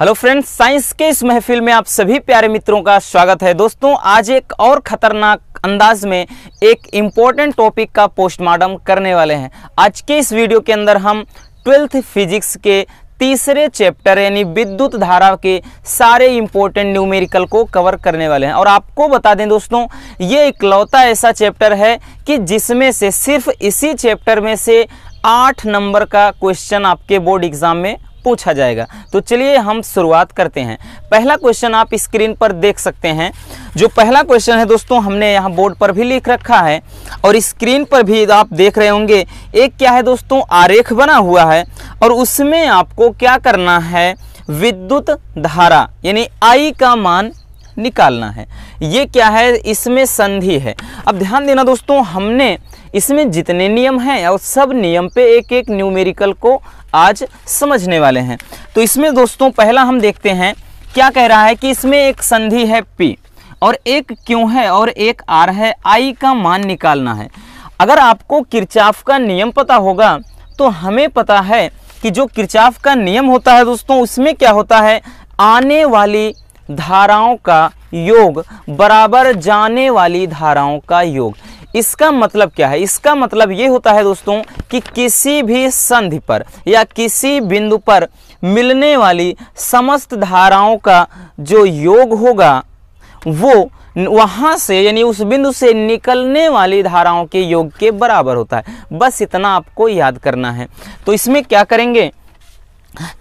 hello friends science के इस महफिल में आप सभी प्यारे मित्रों का स्वागत है दोस्तों आज एक और ख़तरनाक अंदाज में एक इम्पॉर्टेंट टॉपिक का पोस्टमार्टम करने वाले हैं आज के इस वीडियो के अंदर हम ट्वेल्थ फिजिक्स के तीसरे चैप्टर यानी विद्युत धारा के सारे इम्पोर्टेंट न्यूमेरिकल को कवर करने वाले हैं और आपको बता दें दोस्तों ये इकलौता ऐसा चैप्टर है कि जिसमें से सिर्फ इसी चैप्टर में से आठ नंबर का क्वेश्चन आपके बोर्ड एग्ज़ाम में पूछा जाएगा तो चलिए हम शुरुआत करते हैं पहला क्वेश्चन आप स्क्रीन पर देख सकते हैं जो पहला क्वेश्चन है दोस्तों हमने यहाँ बोर्ड पर भी लिख रखा है और स्क्रीन पर भी आप देख रहे होंगे एक क्या है दोस्तों आरेख बना हुआ है और उसमें आपको क्या करना है विद्युत धारा यानी आई का मान निकालना है ये क्या है इसमें संधि है अब ध्यान देना दोस्तों हमने इसमें जितने नियम हैं और सब नियम पे एक एक न्यूमेरिकल को आज समझने वाले हैं तो इसमें दोस्तों पहला हम देखते हैं क्या कह रहा है कि इसमें एक संधि है पी और एक क्यों है और एक आर है आई का मान निकालना है अगर आपको किरचाफ का नियम पता होगा तो हमें पता है कि जो किरचाफ का नियम होता है दोस्तों उसमें क्या होता है आने वाली धाराओं का योग बराबर जाने वाली धाराओं का योग इसका मतलब क्या है इसका मतलब ये होता है दोस्तों कि किसी भी संधि पर या किसी बिंदु पर मिलने वाली समस्त धाराओं का जो योग होगा वो वहाँ से यानी उस बिंदु से निकलने वाली धाराओं के योग के बराबर होता है बस इतना आपको याद करना है तो इसमें क्या करेंगे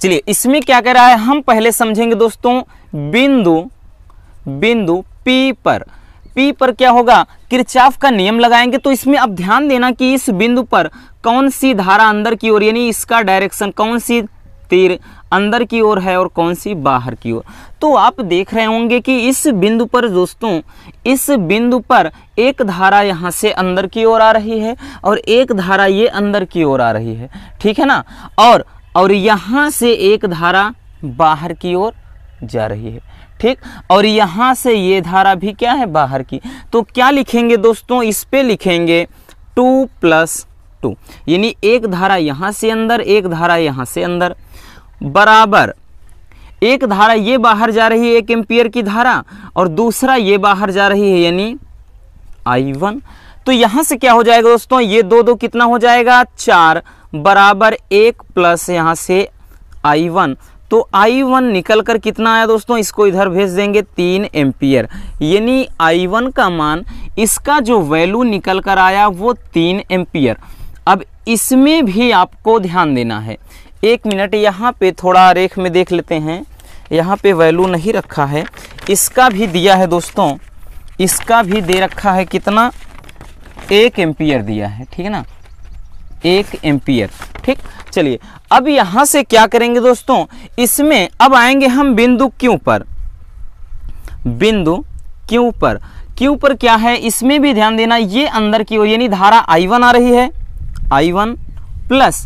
चलिए इसमें क्या कह रहा है हम पहले समझेंगे दोस्तों बिंदु बिंदु पी पर पी पर क्या होगा किरचाफ का नियम लगाएंगे तो इसमें अब ध्यान देना कि इस बिंदु पर कौन सी धारा अंदर की ओर यानी इसका डायरेक्शन कौन सी तीर अंदर की ओर है और कौन सी बाहर की ओर तो आप देख रहे होंगे कि इस बिंदु पर दोस्तों इस बिंदु पर एक धारा यहाँ से अंदर की ओर आ रही है और एक धारा ये अंदर की ओर आ रही है ठीक है ना और और यहाँ से एक धारा बाहर की ओर जा रही है ठीक और यहाँ से ये धारा भी क्या है बाहर की तो क्या लिखेंगे दोस्तों इस पर लिखेंगे टू प्लस टू यानी एक धारा यहाँ से अंदर एक धारा यहाँ से अंदर बराबर एक धारा ये बाहर जा रही है एक एम्पियर की धारा और दूसरा ये बाहर जा रही है यानी आई वन तो यहाँ से क्या हो जाएगा दोस्तों ये दो दो कितना हो जाएगा चार बराबर एक प्लस यहाँ से आई वन तो आई वन निकल कर कितना आया दोस्तों इसको इधर भेज देंगे तीन एम्पियर यानी आई वन का मान इसका जो वैल्यू निकल कर आया वो तीन एम्पियर अब इसमें भी आपको ध्यान देना है एक मिनट यहाँ पे थोड़ा रेख में देख लेते हैं यहाँ पे वैल्यू नहीं रखा है इसका भी दिया है दोस्तों इसका भी दे रखा है कितना एक एम्पियर दिया है ठीक है ना एक एम्पियर ठीक चलिए अब यहां से क्या करेंगे दोस्तों इसमें अब आएंगे हम बिंदु क्यों पर बिंदु क्यों पर क्यों पर क्या है इसमें भी ध्यान देना ये अंदर की ओर यानी धारा आई वन आ रही है आई वन प्लस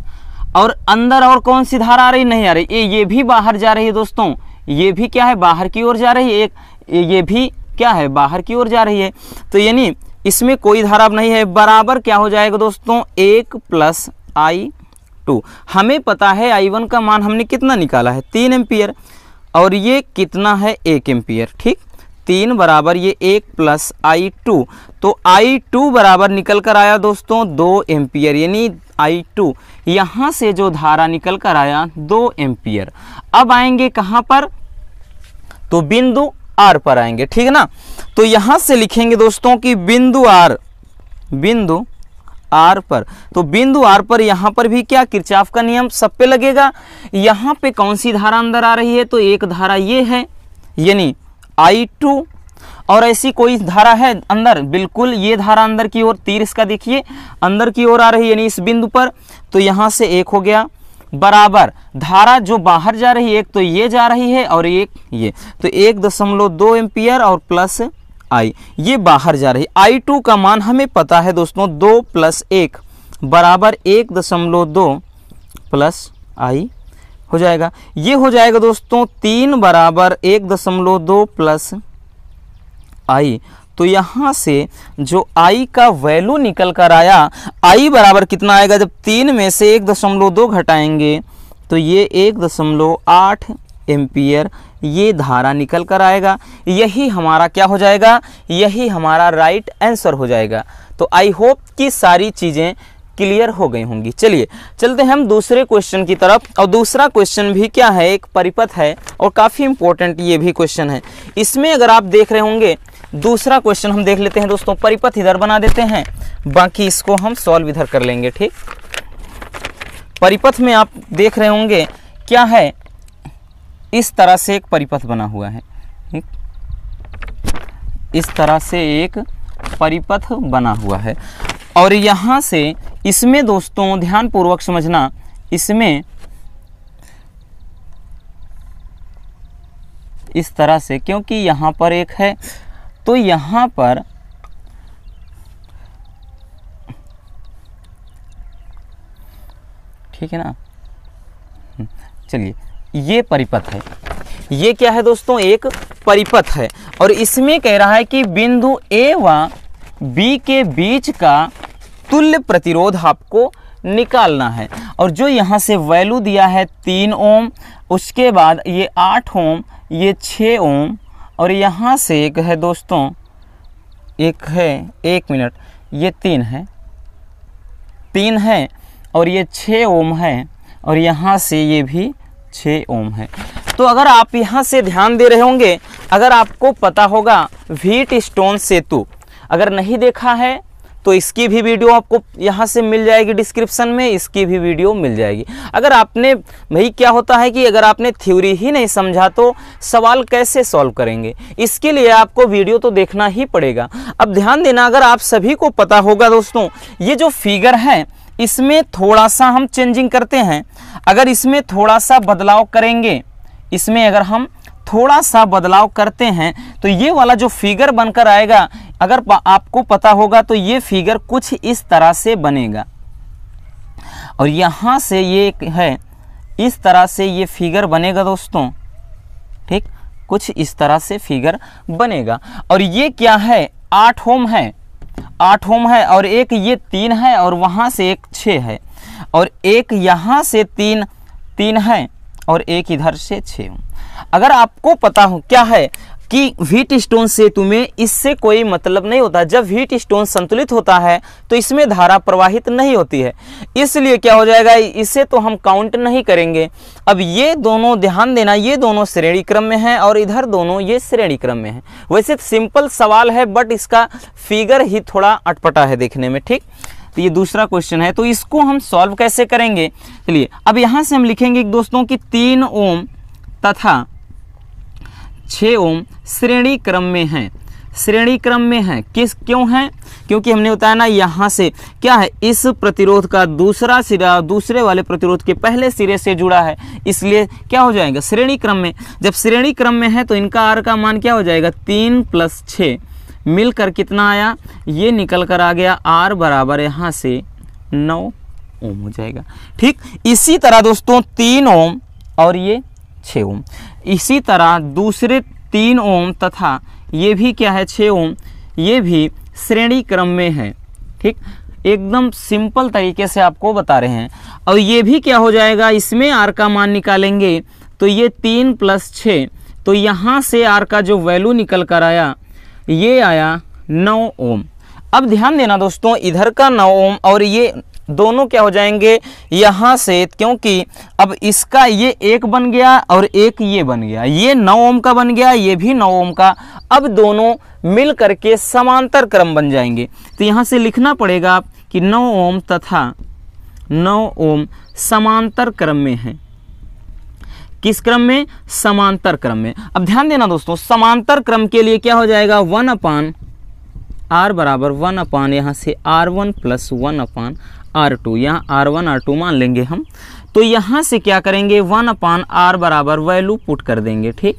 और अंदर और कौन सी धारा आ रही नहीं आ रही ये ये भी बाहर जा रही है दोस्तों ये भी क्या है बाहर की ओर जा रही है एक ये भी क्या है बाहर की ओर जा रही है तो यानी इसमें कोई धारा नहीं है बराबर क्या हो जाएगा दोस्तों एक प्लस आई टू हमें पता है आई वन का मान हमने कितना निकाला है तीन एम्पियर और ये कितना है एक एम्पियर ठीक तीन बराबर ये एक प्लस आई टू तो आई टू बराबर निकल कर आया दोस्तों दो एम्पियर यानी आई टू यहाँ से जो धारा निकल कर आया दो एम्पियर अब आएंगे कहाँ पर तो बिंदु आर पर आएंगे ठीक ना तो यहाँ से लिखेंगे दोस्तों कि बिंदु आर बिंदु आर पर तो बिंदु आर पर यहां पर भी क्या किरचाफ का नियम सब पे लगेगा यहां पे कौन सी धारा अंदर आ रही है तो एक धारा ये है यानी आई टू और ऐसी कोई धारा है अंदर बिल्कुल ये धारा अंदर की ओर तीर इसका देखिए अंदर की ओर आ रही है यानी इस बिंदु पर तो यहां से एक हो गया बराबर धारा जो बाहर जा रही है एक तो ये जा रही है और एक ये तो एक दशमलव दो एम्पियर और प्लस आई ये बाहर जा रही आई टू का मान हमें पता है दोस्तों दो प्लस एक बराबर एक दशमलव दो प्लस आई हो जाएगा ये हो जाएगा दोस्तों तीन बराबर एक दशमलव दो प्लस आई तो यहाँ से जो आई का वैल्यू निकल कर आया आई बराबर कितना आएगा जब तीन में से एक दशमलव दो घटाएंगे तो ये एक दशमलव आठ एम्पियर ये धारा निकल कर आएगा यही हमारा क्या हो जाएगा यही हमारा राइट आंसर हो जाएगा तो आई होप कि सारी चीज़ें क्लियर हो गई होंगी चलिए चलते हैं हम दूसरे क्वेश्चन की तरफ और दूसरा क्वेश्चन भी क्या है एक परिपथ है और काफ़ी इंपॉर्टेंट ये भी क्वेश्चन है इसमें अगर आप देख रहे होंगे दूसरा क्वेश्चन हम देख लेते हैं दोस्तों परिपथ इधर बना देते हैं बाकी इसको हम सॉल्व इधर कर लेंगे ठीक परिपथ में आप देख रहे होंगे क्या है इस तरह से एक परिपथ बना हुआ है ठीक इस तरह से एक परिपथ बना हुआ है और यहाँ से इसमें दोस्तों ध्यानपूर्वक समझना इसमें इस तरह से क्योंकि यहाँ पर एक है तो यहाँ पर ठीक है ना हम्म, चलिए ये परिपथ है ये क्या है दोस्तों एक परिपथ है और इसमें कह रहा है कि बिंदु ए व बी के बीच का तुल्य प्रतिरोध आपको निकालना है और जो यहाँ से वैल्यू दिया है तीन ओम उसके बाद ये आठ ओम ये छः ओम और यहाँ से एक है दोस्तों एक है एक मिनट ये तीन है तीन है और ये छः ओम है और यहाँ से ये भी छः ओम है तो अगर आप यहाँ से ध्यान दे रहे होंगे अगर आपको पता होगा व्हीट स्टोन सेतु अगर नहीं देखा है तो इसकी भी वीडियो आपको यहाँ से मिल जाएगी डिस्क्रिप्शन में इसकी भी वीडियो मिल जाएगी अगर आपने भाई क्या होता है कि अगर आपने थ्योरी ही नहीं समझा तो सवाल कैसे सॉल्व करेंगे इसके लिए आपको वीडियो तो देखना ही पड़ेगा अब ध्यान देना अगर आप सभी को पता होगा दोस्तों ये जो फिगर है इसमें थोड़ा सा हम चेंजिंग करते हैं अगर इसमें थोड़ा सा बदलाव करेंगे इसमें अगर हम थोड़ा सा बदलाव करते हैं तो ये वाला जो फिगर बनकर आएगा अगर आपको पता होगा तो ये फिगर कुछ इस तरह से बनेगा और यहाँ से ये है इस तरह से ये फिगर बनेगा दोस्तों ठीक कुछ इस तरह से फिगर बनेगा और ये क्या है आठ होम है आठ होम है और एक ये तीन है और वहाँ से एक छः है और एक यहाँ से तीन तीन है और एक इधर से छः अगर आपको पता हो क्या है कि व्हीट स्टोन से तुम्हें इससे कोई मतलब नहीं होता जब व्हीट स्टोन संतुलित होता है तो इसमें धारा प्रवाहित नहीं होती है इसलिए क्या हो जाएगा इसे तो हम काउंट नहीं करेंगे अब ये दोनों ध्यान देना ये दोनों श्रेणी क्रम में है और इधर दोनों ये श्रेणी क्रम में है वैसे सिंपल सवाल है बट इसका फिगर ही थोड़ा अटपटा है देखने में ठीक तो ये दूसरा क्वेश्चन है तो इसको हम सॉल्व कैसे करेंगे चलिए अब यहाँ से हम लिखेंगे दोस्तों की तीन ओम तथा छः ओम श्रेणी क्रम में हैं श्रेणी क्रम में है किस क्यों है क्योंकि हमने बताया ना यहाँ से क्या है इस प्रतिरोध का दूसरा सिरा दूसरे वाले प्रतिरोध के पहले सिरे से जुड़ा है इसलिए क्या हो जाएगा श्रेणी क्रम में जब श्रेणी क्रम में है तो इनका आर का मान क्या हो जाएगा तीन प्लस छः मिलकर कितना आया ये निकल कर आ गया आर बराबर यहाँ से नौ ओम हो जाएगा ठीक इसी तरह दोस्तों तीन ओम और ये छः ओम इसी तरह दूसरे तीन ओम तथा ये भी क्या है छः ओम ये भी श्रेणी क्रम में है ठीक एकदम सिंपल तरीके से आपको बता रहे हैं और ये भी क्या हो जाएगा इसमें आर का मान निकालेंगे तो ये तीन प्लस छः तो यहाँ से आर का जो वैल्यू निकल कर आया ये आया नौ ओम अब ध्यान देना दोस्तों इधर का नौ ओम और ये दोनों क्या हो जाएंगे यहाँ से क्योंकि अब इसका ये एक बन गया और एक ये बन गया ये नौ ओम का बन गया ये भी नौ ओम का अब दोनों मिल करके समांतर क्रम बन जाएंगे तो यहाँ से लिखना पड़ेगा कि नौ ओम तथा नौ ओम समांतर क्रम में है किस क्रम में समांतर क्रम में अब ध्यान देना दोस्तों समांतर क्रम के लिए क्या हो जाएगा वन अपान आर बराबर वन अपान यहां से R one plus one upon R two यहाँ आर वन आर टू मान लेंगे हम तो यहाँ से क्या करेंगे वन अपान आर बराबर वैल्यू पुट कर देंगे ठीक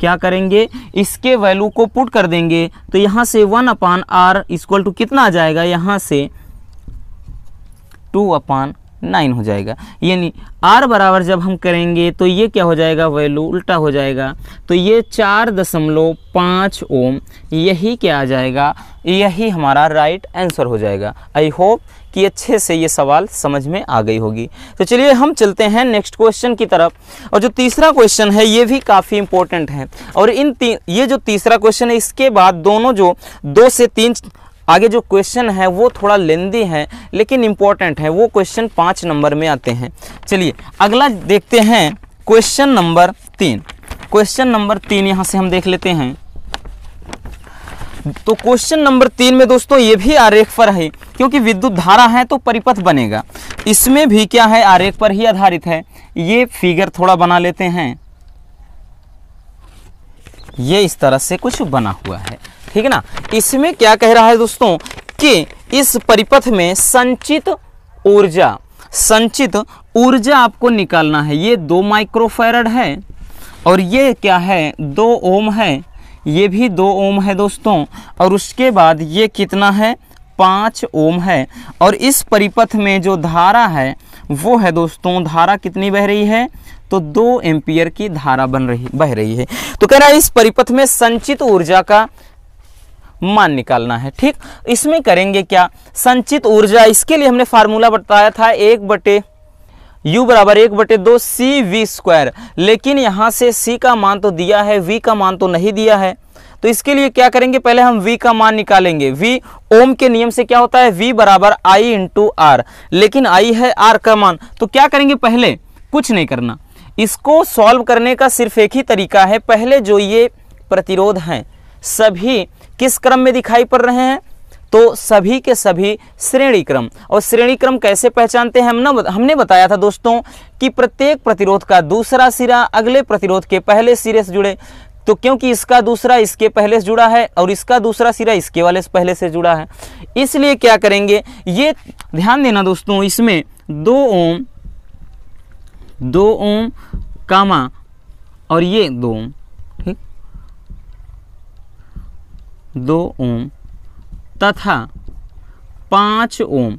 क्या करेंगे इसके वैल्यू को पुट कर देंगे तो यहाँ से one upon R equal to कितना आ जाएगा यहाँ से टू अपान नाइन हो जाएगा यानी आर बराबर जब हम करेंगे तो ये क्या हो जाएगा वैल्यू उल्टा हो जाएगा तो ये चार दशमलव पाँच ओम यही क्या आ जाएगा यही हमारा राइट आंसर हो जाएगा आई होप कि अच्छे से ये सवाल समझ में आ गई होगी तो चलिए हम चलते हैं नेक्स्ट क्वेश्चन की तरफ और जो तीसरा क्वेश्चन है ये भी काफ़ी इंपॉर्टेंट है और इन ये जो तीसरा क्वेश्चन है इसके बाद दोनों जो दो से तीन आगे जो क्वेश्चन है वो थोड़ा लेंदी है लेकिन इम्पोर्टेंट है वो क्वेश्चन पाँच नंबर में आते हैं चलिए अगला देखते हैं क्वेश्चन नंबर तीन क्वेश्चन नंबर तीन यहाँ से हम देख लेते हैं तो क्वेश्चन नंबर तीन में दोस्तों ये भी आरेख पर है क्योंकि विद्युत धारा है तो परिपथ बनेगा इसमें भी क्या है आरेख पर ही आधारित है ये फिगर थोड़ा बना लेते हैं ये इस तरह से कुछ बना हुआ है ठीक है ना इसमें क्या कह रहा है दोस्तों कि इस परिपथ में संचित ऊर्जा संचित ऊर्जा आपको निकालना है ये दो माइक्रोफेरड है और ये क्या है दो ओम है ये भी दो ओम है दोस्तों और उसके बाद ये कितना है पाँच ओम है और इस परिपथ में जो धारा है वो है दोस्तों धारा कितनी बह रही है तो दो एम्पियर की धारा बन रही बह रही है तो कह रहा है इस परिपथ में संचित ऊर्जा का मान निकालना है ठीक इसमें करेंगे क्या संचित ऊर्जा इसके लिए हमने फार्मूला बताया था एक बटे u बराबर एक बटे दो सी वी स्क्वायर लेकिन यहाँ से c का मान तो दिया है v का मान तो नहीं दिया है तो इसके लिए क्या करेंगे पहले हम v का मान निकालेंगे v ओम के नियम से क्या होता है v बराबर आई इंटू आर लेकिन i है r का मान तो क्या करेंगे पहले कुछ नहीं करना इसको सॉल्व करने का सिर्फ एक ही तरीका है पहले जो ये प्रतिरोध हैं सभी किस क्रम में दिखाई पड़ रहे हैं तो सभी के सभी श्रेणी क्रम और श्रेणी क्रम कैसे पहचानते हैं हम ना हमने बताया था दोस्तों कि प्रत्येक प्रतिरोध का दूसरा सिरा अगले प्रतिरोध के पहले सिरे से जुड़े तो क्योंकि इसका दूसरा इसके पहले से जुड़ा है और इसका दूसरा सिरा इसके वाले से पहले से जुड़ा है इसलिए क्या करेंगे ये ध्यान देना दोस्तों इसमें दो ओम दो ओम कामा और ये दो ओम ठीक दो ओम तथा पाँच ओम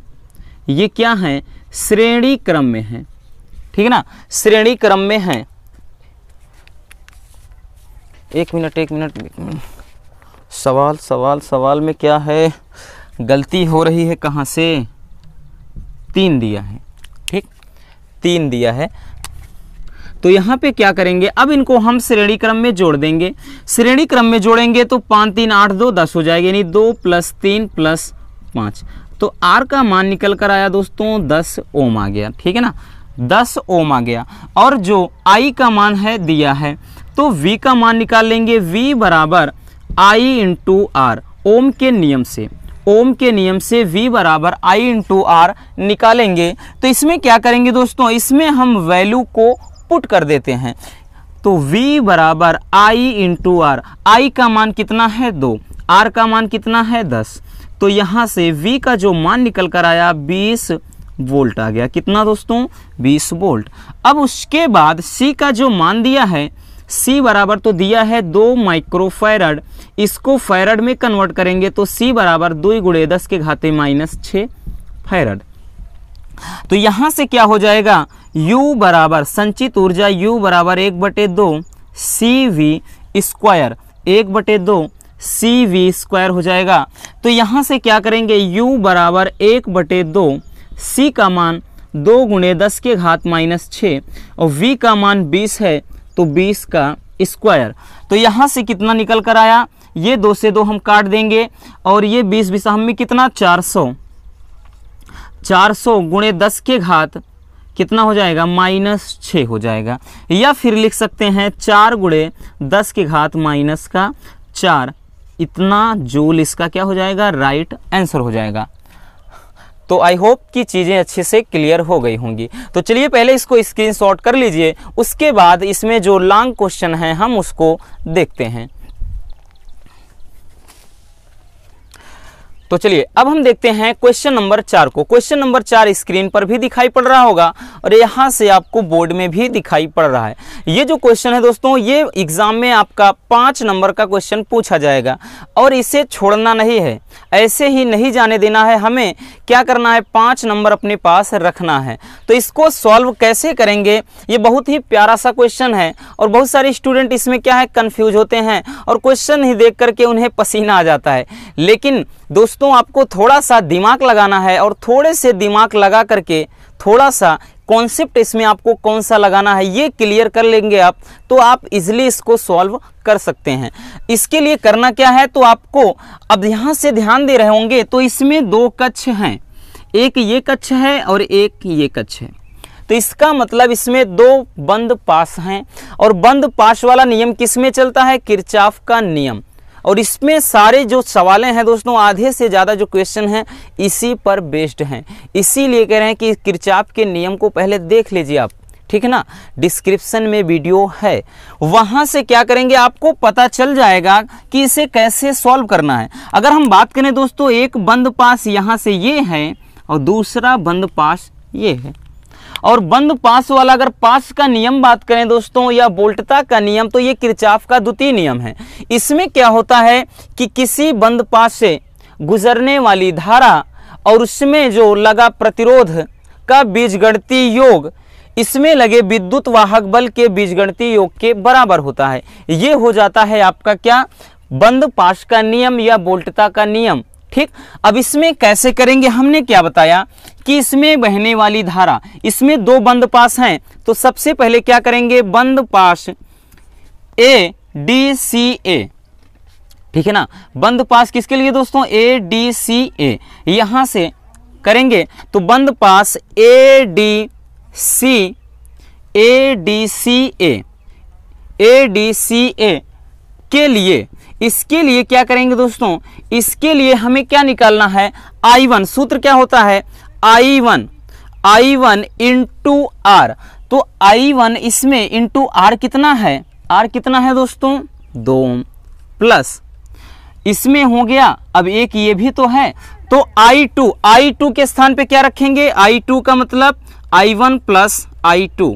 ये क्या है श्रेणी क्रम में है ठीक है ना श्रेणी क्रम में है एक मिनट एक मिनट सवाल सवाल सवाल में क्या है गलती हो रही है कहाँ से तीन दिया है ठीक तीन दिया है तो यहाँ पे क्या करेंगे अब इनको हम श्रेणी क्रम में जोड़ देंगे श्रेणी क्रम में जोड़ेंगे तो पाँच तीन आठ दो दस हो जाएगा यानी दो प्लस तीन प्लस पाँच तो आर का मान निकल कर आया दोस्तों दस ओम आ गया ठीक है ना दस ओम आ गया और जो आई का मान है दिया है तो वी का मान निकाल लेंगे वी बराबर आई इंटू आर ओम के नियम से ओम के नियम से V बराबर I इंटू आर निकालेंगे तो इसमें क्या करेंगे दोस्तों इसमें हम वैल्यू को पुट कर देते हैं तो V बराबर आई इंटू आर आई का मान कितना है दो आर का मान कितना है दस तो यहाँ से V का जो मान निकल कर आया बीस वोल्ट आ गया कितना दोस्तों बीस वोल्ट अब उसके बाद C का जो मान दिया है C बराबर तो दिया है दो माइक्रोफेरड इसको फैरड में कन्वर्ट करेंगे तो C बराबर दो गुड़े दस के घाते माइनस छः फैरड तो यहाँ से क्या हो जाएगा U बराबर संचित ऊर्जा U बराबर एक बटे दो सी वी स्क्वायर एक बटे दो सी वी स्क्वायर हो जाएगा तो यहाँ से क्या करेंगे U बराबर एक बटे दो सी का मान दो गुणे दस के घात माइनस छः और V का मान बीस है तो बीस का स्क्वायर तो यहाँ से कितना निकल कर आया ये दो से दो हम काट देंगे और ये बीस बीस हम में कितना चार सौ चार सौ गुणे दस के घात कितना हो जाएगा माइनस छः हो जाएगा या फिर लिख सकते हैं चार गुणे दस के घात माइनस का चार इतना जूल इसका क्या हो जाएगा राइट आंसर हो जाएगा तो आई होप कि चीज़ें अच्छे से क्लियर हो गई होंगी तो चलिए पहले इसको स्क्रीनशॉट कर लीजिए उसके बाद इसमें जो लॉन्ग क्वेश्चन है हम उसको देखते हैं तो चलिए अब हम देखते हैं क्वेश्चन नंबर चार को क्वेश्चन नंबर चार स्क्रीन पर भी दिखाई पड़ रहा होगा और यहाँ से आपको बोर्ड में भी दिखाई पड़ रहा है ये जो क्वेश्चन है दोस्तों ये एग्जाम में आपका पाँच नंबर का क्वेश्चन पूछा जाएगा और इसे छोड़ना नहीं है ऐसे ही नहीं जाने देना है हमें क्या करना है पाँच नंबर अपने पास रखना है तो इसको सॉल्व कैसे करेंगे ये बहुत ही प्यारा सा क्वेश्चन है और बहुत सारे स्टूडेंट इसमें क्या है कन्फ्यूज होते हैं और क्वेश्चन ही देख करके उन्हें पसीना आ जाता है लेकिन दोस्तों दोस्तों आपको थोड़ा सा दिमाग लगाना है और थोड़े से दिमाग लगा करके थोड़ा सा कॉन्सेप्ट इसमें आपको कौन सा लगाना है ये क्लियर कर लेंगे आप तो आप इजिली इसको सॉल्व कर सकते हैं इसके लिए करना क्या है तो आपको अब यहाँ से ध्यान दे रहे होंगे तो इसमें दो कक्ष हैं एक ये कक्ष है और एक ये कक्ष है तो इसका मतलब इसमें दो बंद पास हैं और बंद पास वाला नियम किस में चलता है किरचाफ का नियम और इसमें सारे जो सवालें हैं दोस्तों आधे से ज़्यादा जो क्वेश्चन हैं इसी पर बेस्ड हैं इसीलिए कह रहे हैं कि किरचाप के नियम को पहले देख लीजिए आप ठीक है ना डिस्क्रिप्शन में वीडियो है वहां से क्या करेंगे आपको पता चल जाएगा कि इसे कैसे सॉल्व करना है अगर हम बात करें दोस्तों एक बंद पास यहां से ये है और दूसरा बंद पास ये है और बंद पास वाला अगर पास का नियम बात करें दोस्तों या बोल्टता का नियम तो ये किरचाफ का द्वितीय नियम है इसमें क्या होता है कि किसी बंद पास से गुजरने वाली धारा और उसमें जो लगा प्रतिरोध का बीजगणती योग इसमें लगे विद्युत वाहक बल के बीजगणती योग के बराबर होता है ये हो जाता है आपका क्या बंद पास का नियम या बोल्टता का नियम ठीक अब इसमें कैसे करेंगे हमने क्या बताया कि इसमें बहने वाली धारा इसमें दो बंद पास हैं तो सबसे पहले क्या करेंगे बंद पास ए डी सी ए ठीक है ना बंद पास किसके लिए दोस्तों ए डी सी ए यहां से करेंगे तो बंद पास A D C A D C A A D C A के लिए इसके लिए क्या करेंगे दोस्तों इसके लिए हमें क्या निकालना है आई वन सूत्र क्या होता है I one I one into R तो आई वन इसमें इंटू आर कितना है आर कितना है दोस्तों दो प्लस इसमें हो गया अब एक ये भी तो है तो आई टू आई टू के स्थान पे क्या रखेंगे आई टू का मतलब I one plus I two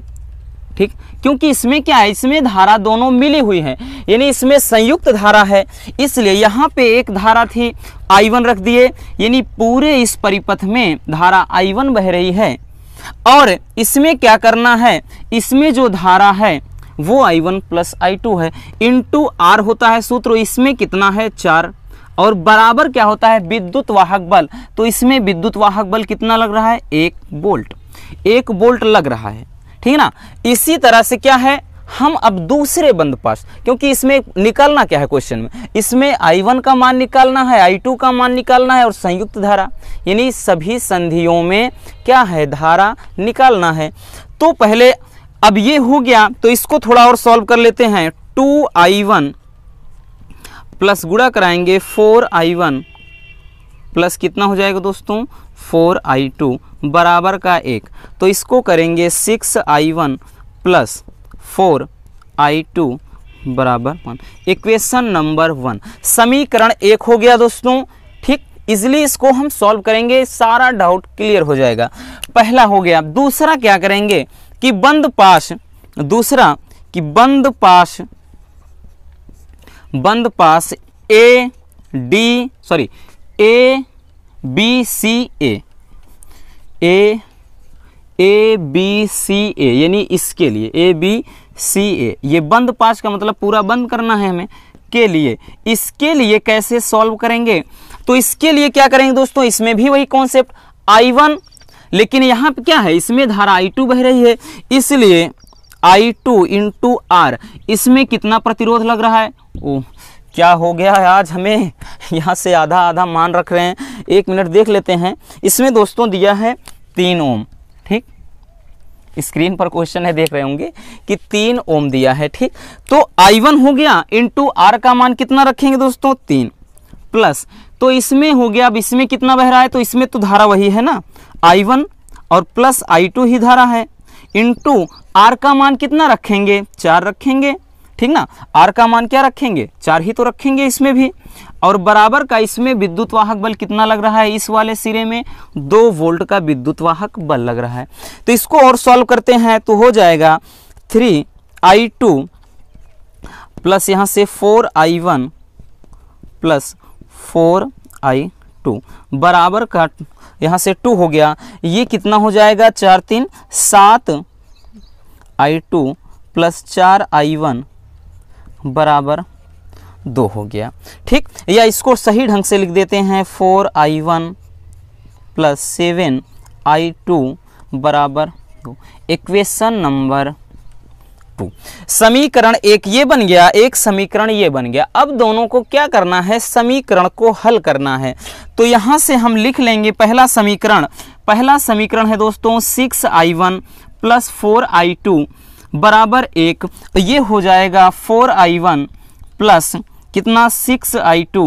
ठीक क्योंकि इसमें क्या है इसमें धारा दोनों मिली हुई है यानी इसमें संयुक्त धारा है इसलिए यहाँ पे एक धारा थी I1 वन रख दिए यानी पूरे इस परिपथ में धारा I1 बह रही है और इसमें क्या करना है इसमें जो धारा है वो I one plus I two है इन आर होता है सूत्र इसमें कितना है चार और बराबर क्या होता है विद्युत वाहक बल तो इसमें विद्युत वाहक बल कितना लग रहा है एक बोल्ट एक बोल्ट लग रहा है ठीक है ना इसी तरह से क्या है हम अब दूसरे बंद पास क्योंकि इसमें निकालना क्या है क्वेश्चन में इसमें आई वन का मान निकालना है आई टू का मान निकालना है और संयुक्त धारा यानी सभी संधियों में क्या है धारा निकालना है तो पहले अब ये हो गया तो इसको थोड़ा और सॉल्व कर लेते हैं टू आई वन प्लस गुड़ा कराएंगे फोर आई वन प्लस कितना हो जाएगा दोस्तों फोर आई टू बराबर का एक तो इसको करेंगे six I one plus four I two बराबर वन इक्वेशन नंबर वन समीकरण एक हो गया दोस्तों ठीक इजिली इसको हम सॉल्व करेंगे सारा डाउट क्लियर हो जाएगा पहला हो गया दूसरा क्या करेंगे कि बंद पास दूसरा कि बंद पास बंद पास A D sorry A B C A A A B C A यानी इसके लिए ए बी सी ए ये बंद पास का मतलब पूरा बंद करना है हमें के लिए इसके लिए कैसे सॉल्व करेंगे तो इसके लिए क्या करेंगे दोस्तों इसमें भी वही कॉन्सेप्ट आई वन लेकिन यहाँ पे क्या है इसमें धारा आई टू बह रही है इसलिए आई टू इंटू आर इसमें कितना प्रतिरोध लग रहा है ओ क्या हो गया है आज हमें यहाँ से आधा आधा मान रख रहे हैं एक मिनट देख लेते हैं इसमें दोस्तों दिया है तीन ओम ठीक स्क्रीन पर क्वेश्चन है देख रहे होंगे कि तीन ओम दिया है ठीक तो आई वन हो गया इंटू आर का मान कितना रखेंगे दोस्तों तीन प्लस तो इसमें हो गया अब इसमें कितना बह रहा है तो इसमें तो धारा वही है ना वन और प्लस टू ही धारा है इंटू आर का मान कितना रखेंगे चार रखेंगे ठीक ना आर का मान क्या रखेंगे चार ही तो रखेंगे इसमें भी और बराबर का इसमें विद्युत वाहक बल कितना लग रहा है इस वाले सिरे में दो वोल्ट का विद्युत वाहक बल लग रहा है तो इसको और सॉल्व करते हैं तो हो जाएगा थ्री आई टू प्लस यहाँ से four I one plus four I two बराबर का यहाँ से टू हो गया ये कितना हो जाएगा चार तीन सात आई टू प्लस चार आई वन बराबर दो हो गया ठीक या इसको सही ढंग से लिख देते हैं four I one plus seven I two बराबर दो इक्वेशन नंबर टू समीकरण एक ये बन गया एक समीकरण ये बन गया अब दोनों को क्या करना है समीकरण को हल करना है तो यहाँ से हम लिख लेंगे पहला समीकरण पहला समीकरण है दोस्तों six I one plus four I two बराबर एक तो ये हो जाएगा फोर आई वन प्लस कितना सिक्स आई टू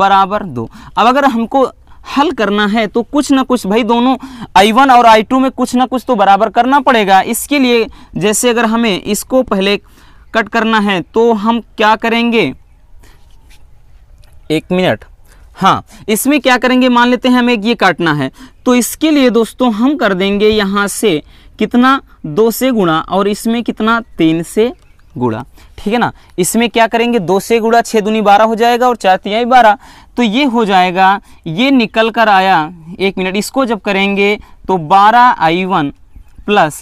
बराबर दो अब अगर हमको हल करना है तो कुछ ना कुछ भाई दोनों आई वन और आई टू में कुछ ना कुछ तो बराबर करना पड़ेगा इसके लिए जैसे अगर हमें इसको पहले कट करना है तो हम क्या करेंगे एक मिनट हाँ इसमें क्या करेंगे मान लेते हैं हमें ये काटना है तो इसके लिए दोस्तों हम कर देंगे यहाँ से कितना दो से गुणा और इसमें कितना तीन से गुणा ठीक है ना इसमें क्या करेंगे दो से गुणा छः दूनी बारह हो जाएगा और चार तिहाई बारह तो ये हो जाएगा ये निकल कर आया एक मिनट इसको जब करेंगे तो बारह आई वन प्लस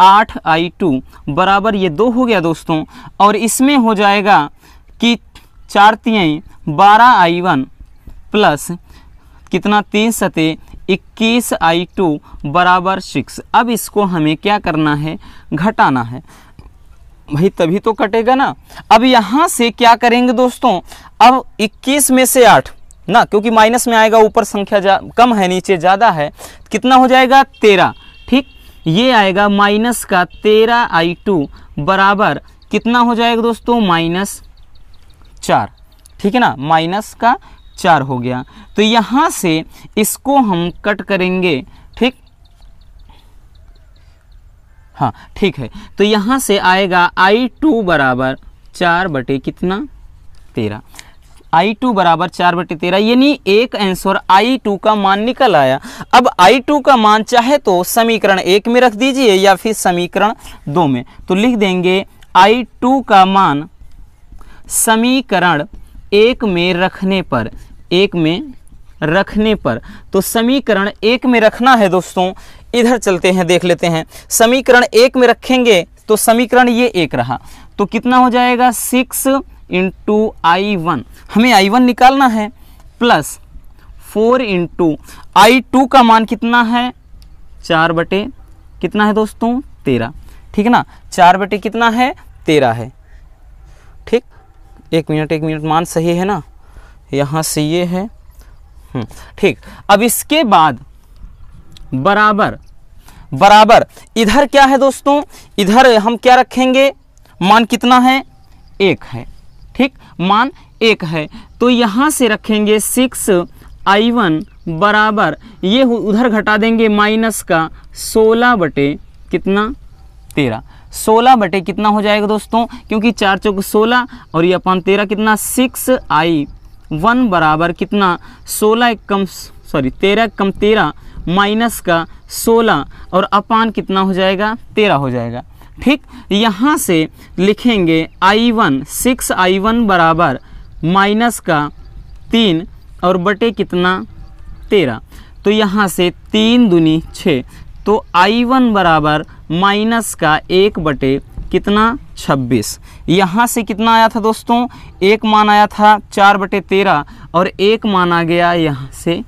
आठ आई टू बराबर ये दो हो गया दोस्तों और इसमें हो जाएगा कि चार तिहाई बारह आई वन प्लस कितना तीन सते इक्कीस आई टू बराबर सिक्स अब इसको हमें क्या करना है घटाना है भाई तभी तो कटेगा ना अब यहाँ से क्या करेंगे दोस्तों अब 21 में से 8 ना क्योंकि माइनस में आएगा ऊपर संख्या कम है नीचे ज़्यादा है कितना हो जाएगा तेरह ठीक ये आएगा माइनस का तेरह आई टू बराबर कितना हो जाएगा दोस्तों माइनस चार ठीक है ना माइनस का चार हो गया तो यहाँ से इसको हम कट करेंगे ठीक हाँ ठीक है तो यहाँ से आएगा आई टू बराबर चार बटे कितना तेरह आई टू बराबर चार बटे तेरह यानी एक आंसर आई टू का मान निकल आया अब आई टू का मान चाहे तो समीकरण एक में रख दीजिए या फिर समीकरण दो में तो लिख देंगे आई टू का मान समीकरण एक में रखने पर एक में रखने पर तो समीकरण एक में रखना है दोस्तों इधर चलते हैं देख लेते हैं समीकरण एक में रखेंगे तो समीकरण ये एक रहा तो कितना हो जाएगा सिक्स इंटू आई वन हमें आई वन निकालना है plus four into I two का मान कितना है चार बटे कितना है दोस्तों तेरह ठीक है ना चार बटे कितना है तेरह है ठीक एक मिनट एक मिनट मान सही है ना यहाँ से ये है हम्म, ठीक अब इसके बाद बराबर बराबर इधर क्या है दोस्तों इधर हम क्या रखेंगे मान कितना है एक है ठीक मान एक है तो यहाँ से रखेंगे सिक्स आई वन बराबर ये उधर घटा देंगे माइनस का सोलह बटे कितना तेरह सोलह बटे कितना हो जाएगा दोस्तों क्योंकि चार चौक सोलह और ये अपन तेरह कितना सिक्स आई वन बराबर कितना सोलह एक कम सॉरी तेरह कम तेरह माइनस का सोलह और अपान कितना हो जाएगा तेरह हो जाएगा ठीक यहाँ से लिखेंगे I one six I one बराबर माइनस का तीन और बटे कितना तेरह तो यहाँ से तीन दुनी छः तो आई वन बराबर माइनस का एक बटे कितना 26 यहाँ से कितना आया था दोस्तों एक मान आया था चार बटे तेरह और एक मान आ गया यहाँ से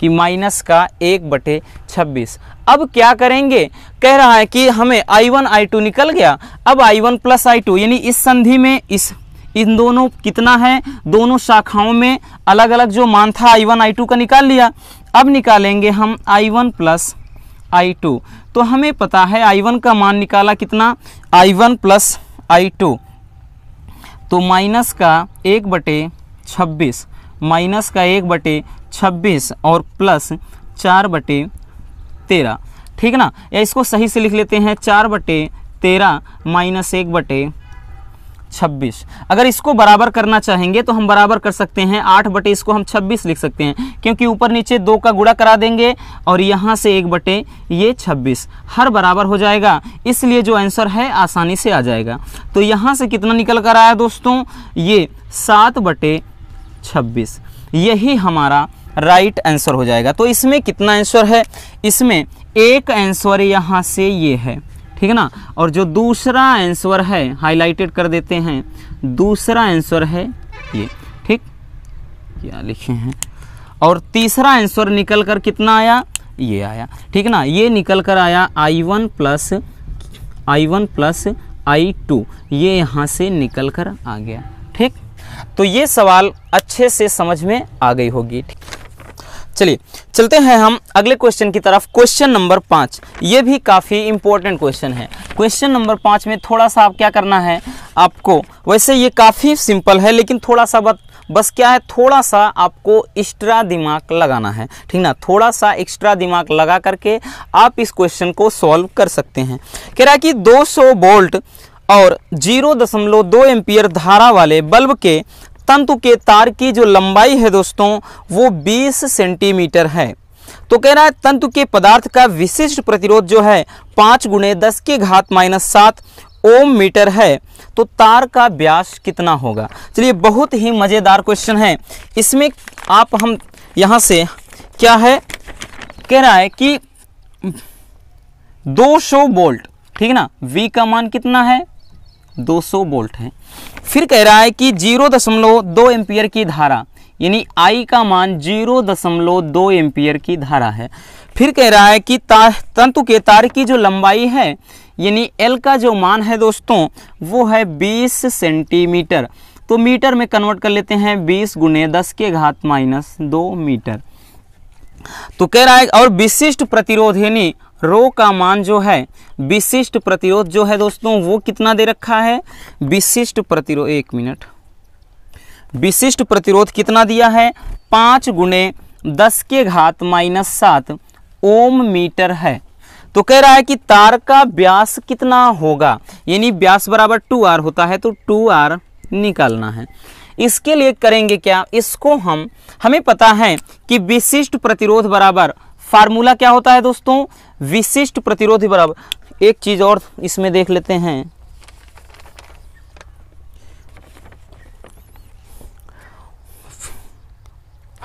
कि माइनस का एक बटे छब्बीस अब क्या करेंगे कह रहा है कि हमें आई वन आई टू निकल गया अब I one plus I two यानी इस संधि में इस इन दोनों कितना है दोनों शाखाओं में अलग अलग जो मान था आई वन आई टू का निकाल लिया अब निकालेंगे हम I one plus I two तो हमें पता है आई वन का मान निकाला कितना I one plus I two तो माइनस का एक बटे छब्बीस माइनस का एक बटे छब्बीस और प्लस चार बटे तेरह ठीक ना या इसको सही से लिख लेते हैं चार बटे तेरह माइनस एक बटे छब्बीस अगर इसको बराबर करना चाहेंगे तो हम बराबर कर सकते हैं आठ बटे इसको हम छब्बीस लिख सकते हैं क्योंकि ऊपर नीचे दो का गुड़ा करा देंगे और यहाँ से एक बटे ये छब्बीस हर बराबर हो जाएगा इसलिए जो आंसर है आसानी से आ जाएगा तो यहाँ से कितना निकल कर आया दोस्तों ये सात बटे छब्बीस यही हमारा राइट आंसर हो जाएगा तो इसमें कितना आंसर है इसमें एक आंसर यहाँ से ये है ठीक है ना और जो दूसरा आंसर है हाईलाइटेड कर देते हैं दूसरा आंसर है ये ठीक क्या लिखे हैं और तीसरा आंसर निकल कर कितना आया ये आया ठीक ना ये निकल कर आया I one plus I one plus I two ये यहाँ से निकल कर आ गया ठीक तो ये सवाल अच्छे से समझ में आ गई होगी ठीक चलिए चलते हैं हम अगले क्वेश्चन की तरफ क्वेश्चन नंबर पाँच ये भी काफ़ी इंपॉर्टेंट क्वेश्चन है क्वेश्चन नंबर पाँच में थोड़ा सा आप क्या करना है आपको वैसे ये काफ़ी सिंपल है लेकिन थोड़ा सा बत, बस क्या है थोड़ा सा आपको एक्स्ट्रा दिमाग लगाना है ठीक ना थोड़ा सा एक्स्ट्रा दिमाग लगा करके आप इस क्वेश्चन को सॉल्व कर सकते हैं कह रहा कि दो वोल्ट और 0.2 एम्पियर धारा वाले बल्ब के तंतु के तार की जो लंबाई है दोस्तों वो 20 सेंटीमीटर है तो कह रहा है तंतु के पदार्थ का विशिष्ट प्रतिरोध जो है पाँच गुणे दस के घात माइनस सात ओम मीटर है तो तार का ब्यास कितना होगा चलिए बहुत ही मज़ेदार क्वेश्चन है इसमें आप हम यहाँ से क्या है कह रहा है कि 200 बोल्ट ठीक है ना वी का मान कितना है 200 बोल्ट है फिर कह रहा है कि जीरो दशमलव दो एम्पियर की धारा यानी आई का मान जीरो दशमलव दो एम्पियर की धारा है फिर कह रहा है कि तंतु के तार की जो लंबाई है यानी एल का जो मान है दोस्तों वो है बीस सेंटीमीटर तो मीटर में कन्वर्ट कर लेते हैं बीस गुने दस के घात माइनस दो मीटर तो कह रहा है और विशिष्ट प्रतिरोध यानी रो का मान जो है विशिष्ट प्रतिरोध जो है दोस्तों वो कितना दे रखा है विशिष्ट प्रतिरोध एक मिनट विशिष्ट प्रतिरोध कितना दिया है पाँच गुणे दस के घात माइनस सात ओम मीटर है तो कह रहा है कि तार का व्यास कितना होगा यानी व्यास बराबर टू आर होता है तो टू आर निकालना है इसके लिए करेंगे क्या इसको हम हमें पता है कि विशिष्ट प्रतिरोध बराबर फार्मूला क्या होता है दोस्तों विशिष्ट प्रतिरोधी बराबर एक चीज और इसमें देख लेते हैं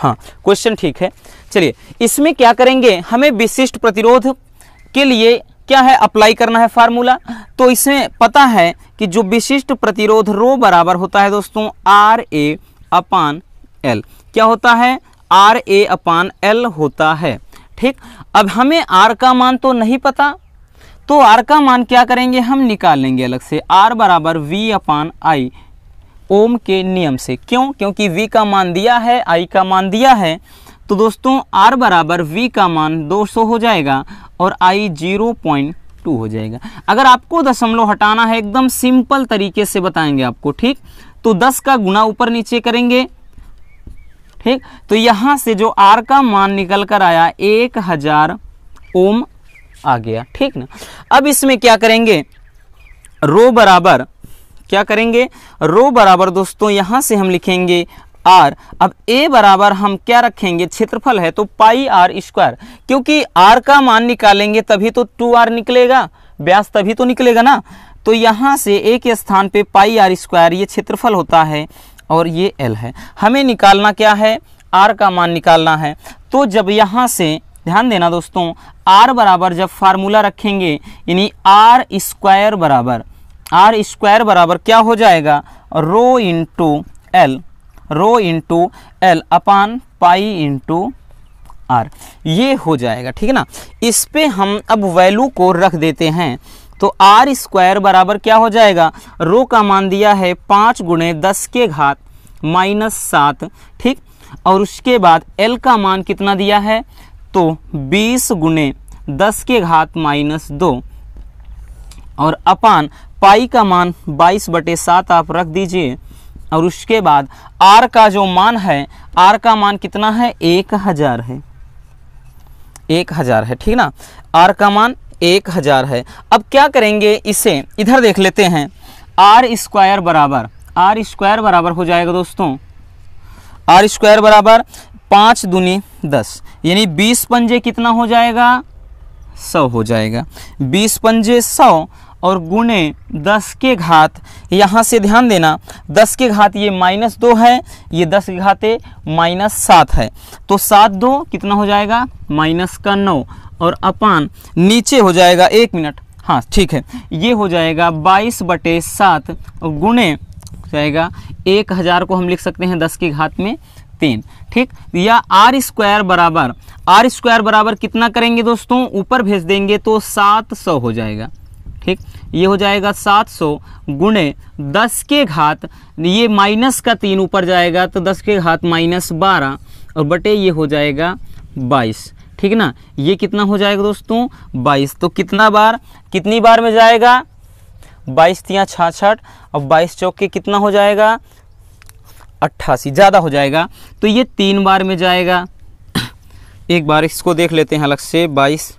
हाँ क्वेश्चन ठीक है चलिए इसमें क्या करेंगे हमें विशिष्ट प्रतिरोध के लिए क्या है अप्लाई करना है फार्मूला तो इसमें पता है कि जो विशिष्ट प्रतिरोध रो बराबर होता है दोस्तों आर ए अपान एल क्या होता है आर ए अपान एल होता है ठीक अब हमें आर का मान तो नहीं पता तो आर का मान क्या करेंगे हम निकाल लेंगे अलग से आर बराबर वी अपान आई ओम के नियम से क्यों क्योंकि वी का मान दिया है आई का मान दिया है तो दोस्तों आर बराबर वी का मान 200 हो जाएगा और आई जीरो पॉइंट टू हो जाएगा अगर आपको दशमलव हटाना है एकदम सिंपल तरीके से बताएंगे आपको ठीक तो 10 का गुना ऊपर नीचे करेंगे ठीक तो यहाँ से जो आर का मान निकल कर आया एक हजार ओम आ गया ठीक ना अब इसमें क्या करेंगे रो बराबर क्या करेंगे रो बराबर दोस्तों यहाँ से हम लिखेंगे आर अब ए बराबर हम क्या रखेंगे क्षेत्रफल है तो पाई आर स्क्वायर क्योंकि आर का मान निकालेंगे तभी तो टू आर निकलेगा व्यास तभी तो निकलेगा ना तो यहाँ से एक स्थान पे पाई आर स्क्वायर ये क्षेत्रफल होता है और ये एल है हमें निकालना क्या है आर का मान निकालना है तो जब यहाँ से ध्यान देना दोस्तों आर बराबर जब फार्मूला रखेंगे यानी आर स्क्वायर बराबर आर स्क्वायर बराबर क्या हो जाएगा rho into L rho into L upon pi into R ये हो जाएगा ठीक है ना इस पर हम अब वैल्यू को रख देते हैं तो आर स्क्वायर बराबर क्या हो जाएगा रो का मान दिया है पाँच गुणे दस के घात माइनस सात ठीक और उसके बाद एल का मान कितना दिया है तो बीस गुणे दस के घात माइनस दो और अपान पाई का मान बाईस बटे सात आप रख दीजिए और उसके बाद आर का जो मान है आर का मान कितना है एक हज़ार है एक हज़ार है ठीक ना आर का मान एक हज़ार है अब क्या करेंगे इसे इधर देख लेते हैं आर स्क्वायर बराबर आर स्क्वायर बराबर हो जाएगा दोस्तों आर स्क्वायर बराबर पाँच दूनी दस यानी बीस पंजे कितना हो जाएगा सौ हो जाएगा बीस पंजे सौ और गुणे दस के घात यहाँ से ध्यान देना दस के घात ये माइनस दो है ये दस के घाते माइनस सात है तो सात दो कितना हो जाएगा माइनस का नौ और अपान नीचे हो जाएगा एक मिनट हाँ ठीक है ये हो जाएगा बाईस बटे सात गुणे जाएगा एक हज़ार को हम लिख सकते हैं दस की घात में तीन ठीक या आर स्क्वायर बराबर आर स्क्वायर बराबर कितना करेंगे दोस्तों ऊपर भेज देंगे तो सात सौ हो जाएगा ठीक ये हो जाएगा सात सौ गुणे दस के घात ये माइनस का तीन ऊपर जाएगा तो दस के घात माइनस बारह और बटे ये हो जाएगा बाईस ठीक ना ये कितना हो जाएगा दोस्तों बाईस तो कितना बार कितनी बार में जाएगा बाईस तियाँ छाछठ और बाईस चौके कितना हो जाएगा अट्ठासी ज़्यादा हो जाएगा तो ये तीन बार में जाएगा एक बार इसको देख लेते हैं अलग से बाईस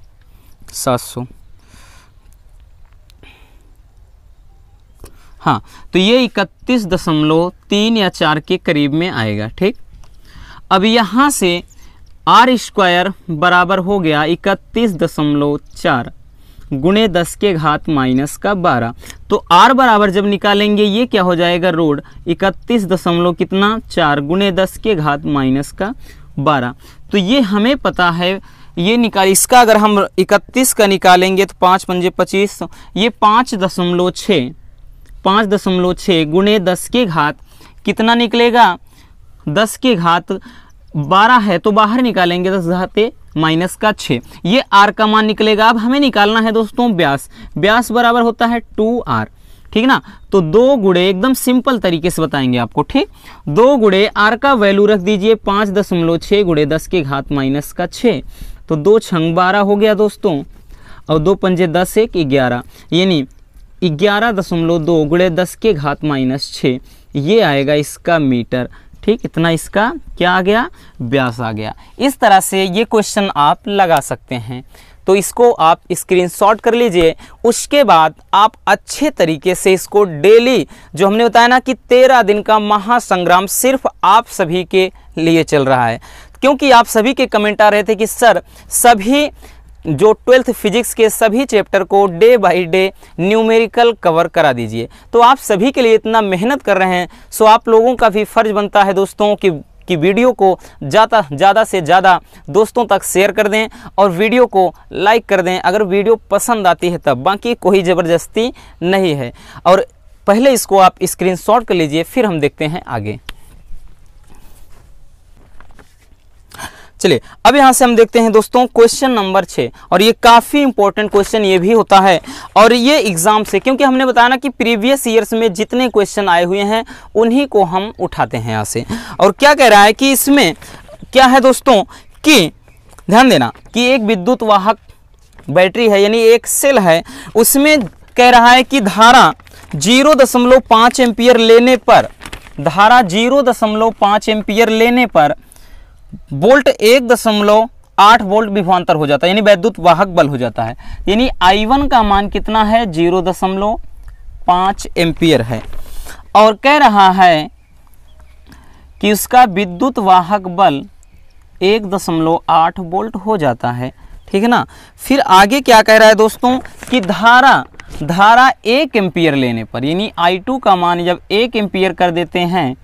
सात सौ हाँ तो ये इकतीस दशमलव तीन या चार के करीब में आएगा ठीक अब यहाँ से आर स्क्वायर बराबर हो गया इकतीस दशमलव चार गुणे दस के घात माइनस का बारह तो आर बराबर जब निकालेंगे ये क्या हो जाएगा रोड इकतीस दशमलव कितना चार गुणे दस के घात माइनस का बारह तो ये हमें पता है ये निकाल इसका अगर हम इकतीस का निकालेंगे तो पाँच पंजे पच्चीस ये पाँच दशमलव छः पाँच दशमलव छः गुणे दस के घात कितना निकलेगा दस के घात बारह है तो बाहर निकालेंगे दस धाते माइनस का छः ये आर का मान निकलेगा अब हमें निकालना है दोस्तों ब्यास ब्यास बराबर होता है टू आर ठीक ना तो दो गुड़े एकदम सिंपल तरीके से बताएंगे आपको ठीक दो गुड़े आर का वैल्यू रख दीजिए पाँच दशमलव छः गुड़े दस के घात माइनस का छः तो दो छंग बारह हो गया दोस्तों और दो पंजे दस एक ग्यारह यानी ग्यारह दशमलव दो गुड़े दस के घात माइनस छः ये आएगा इसका मीटर ठीक इतना इसका क्या आ गया ब्यास आ गया इस तरह से ये क्वेश्चन आप लगा सकते हैं तो इसको आप स्क्रीनशॉट कर लीजिए उसके बाद आप अच्छे तरीके से इसको डेली जो हमने बताया ना कि तेरह दिन का महासंग्राम सिर्फ आप सभी के लिए चल रहा है क्योंकि आप सभी के कमेंट आ रहे थे कि सर सभी जो ट्वेल्थ फिजिक्स के सभी चैप्टर को day by day numerical cover करा दीजिए तो आप सभी के लिए इतना मेहनत कर रहे हैं सो आप लोगों का भी फ़र्ज बनता है दोस्तों कि कि वीडियो को ज़्यादा ज़्यादा से ज़्यादा दोस्तों तक शेयर कर दें और वीडियो को लाइक कर दें अगर वीडियो पसंद आती है तब बाकी कोई ज़बरदस्ती नहीं है और पहले इसको आप स्क्रीनशॉट कर लीजिए फिर हम देखते हैं आगे चलिए अब यहाँ से हम देखते हैं दोस्तों क्वेश्चन नंबर छः और ये काफ़ी इंपॉर्टेंट क्वेश्चन ये भी होता है और ये एग्जाम से क्योंकि हमने बताया ना कि प्रीवियस ईयर्स में जितने क्वेश्चन आए हुए हैं उन्हीं को हम उठाते हैं यहाँ से और क्या कह रहा है कि इसमें क्या है दोस्तों कि ध्यान देना कि एक विद्युत वाहक बैटरी है यानी एक सेल है उसमें कह रहा है कि धारा जीरो दशमलव पांच एम्पियर लेने पर धारा जीरो दशमलव पांच एम्पियर लेने पर वोल्ट एक दशमलव आठ वोल्ट विभवान्तर हो जाता है यानी वैद्युत वाहक बल हो जाता है यानी आई वन का मान कितना है जीरो दशमलव पाँच एम्पियर है और कह रहा है कि उसका विद्युत वाहक बल एक दशमलव आठ वोल्ट हो जाता है ठीक है ना फिर आगे क्या कह रहा है दोस्तों कि धारा धारा एक एम्पियर लेने पर यानी आई टू का मान जब एक एम्पियर कर देते हैं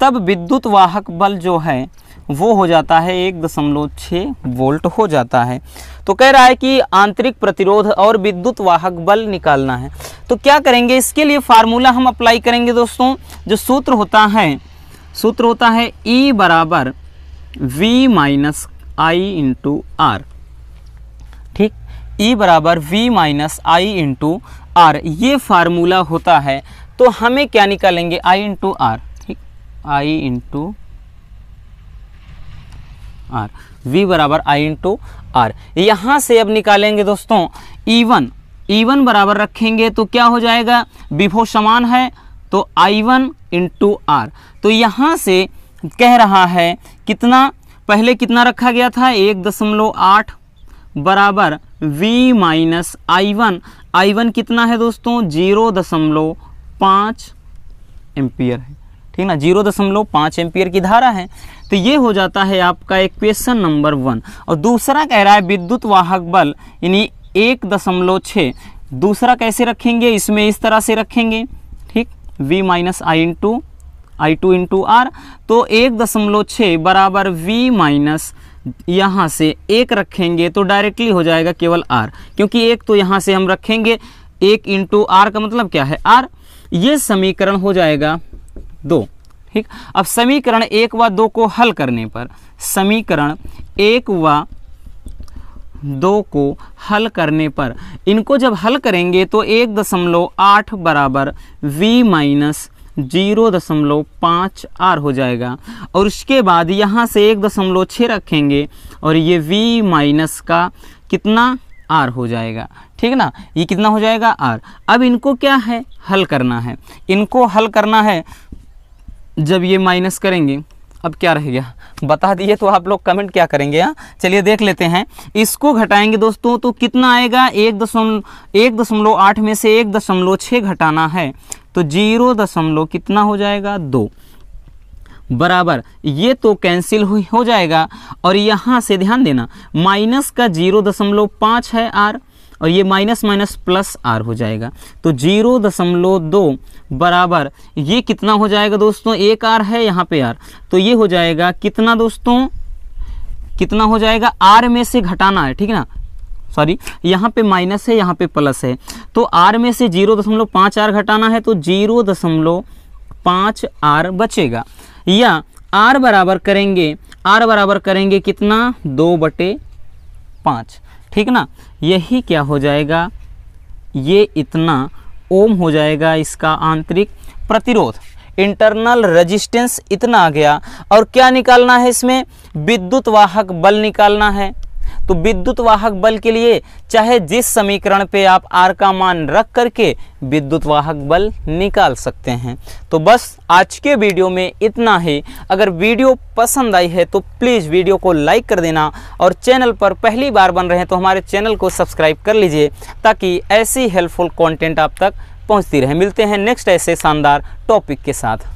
तब विद्युत वाहक बल जो है वो हो जाता है एक दशमलव छः वोल्ट हो जाता है तो कह रहा है कि आंतरिक प्रतिरोध और विद्युत वाहक बल निकालना है तो क्या करेंगे इसके लिए फार्मूला हम अप्लाई करेंगे दोस्तों जो सूत्र होता है सूत्र होता है E बराबर V minus I into R ठीक E बराबर V minus I into R ये फार्मूला होता है तो हमें क्या निकालेंगे I इंटू आर ठीक आई इंटू आर वी बराबर आई इन टू आर यहाँ से अब निकालेंगे दोस्तों ईवन e ईवन e बराबर रखेंगे तो क्या हो जाएगा विभो समान है तो आई वन इंटू आर तो यहाँ से कह रहा है कितना पहले कितना रखा गया था एक दशमलव आठ बराबर v minus I one I one कितना है दोस्तों जीरो दशमलव पाँच एम्पियर है ठीक ना जीरो दशमलव पाँच एम्पियर की धारा है तो ये हो जाता है आपका एक क्वेश्चन नंबर वन और दूसरा कह रहा है विद्युत वाहक बल यानी एक दशमलव छः दूसरा कैसे रखेंगे इसमें इस तरह से रखेंगे ठीक v minus I into I two into R तो एक दशमलव छः बराबर v माइनस यहाँ से एक रखेंगे तो डायरेक्टली हो जाएगा केवल r क्योंकि एक तो यहाँ से हम रखेंगे एक इंटू आर का मतलब क्या है r ये समीकरण हो जाएगा दो ठीक अब समीकरण एक व दो को हल करने पर समीकरण एक व दो को हल करने पर इनको जब हल करेंगे तो एक दशमलव आठ बराबर वी माइनस जीरो दशमलव पाँच आर हो जाएगा और उसके बाद यहाँ से एक दशमलव छः रखेंगे और ये वी माइनस का कितना आर हो जाएगा ठीक ना ये कितना हो जाएगा आर अब इनको क्या है हल करना है इनको हल करना है जब ये माइनस करेंगे अब क्या रह गया बता दिए तो आप लोग कमेंट क्या करेंगे यहाँ चलिए देख लेते हैं इसको घटाएंगे दोस्तों तो कितना आएगा एक दशमलव एक दशमलव आठ में से एक दशमलव छः घटाना है तो जीरो दशमलव कितना हो जाएगा दो बराबर ये तो कैंसिल हो जाएगा और यहाँ से ध्यान देना माइनस का जीरो दशमलव पाँच है आर और ये माइनस माइनस प्लस आर हो जाएगा तो जीरो दशमलव दो बराबर ये कितना हो जाएगा दोस्तों एक आर है यहाँ पे आर तो ये हो जाएगा कितना दोस्तों कितना हो जाएगा आर में से घटाना है ठीक है ना सॉरी यहाँ पे माइनस है यहाँ पे प्लस है तो आर में से जीरो दशमलव पाँच आर घटाना है तो जीरो दशमलव पाँच आर बचेगा या आर बराबर करेंगे आर बराबर करेंगे कितना दो बटे पाँच ठीक ना यही क्या हो जाएगा ये इतना ओम हो जाएगा इसका आंतरिक प्रतिरोध इंटरनल रेजिस्टेंस इतना आ गया और क्या निकालना है इसमें विद्युत वाहक बल निकालना है तो विद्युत वाहक बल के लिए चाहे जिस समीकरण पे आप आर का मान रख करके विद्युत वाहक बल निकाल सकते हैं तो बस आज के वीडियो में इतना ही अगर वीडियो पसंद आई है तो प्लीज़ वीडियो को लाइक कर देना और चैनल पर पहली बार बन रहे हैं तो हमारे चैनल को सब्सक्राइब कर लीजिए ताकि ऐसी हेल्पफुल कॉन्टेंट आप तक पहुँचती रहे मिलते हैं नेक्स्ट ऐसे शानदार टॉपिक के साथ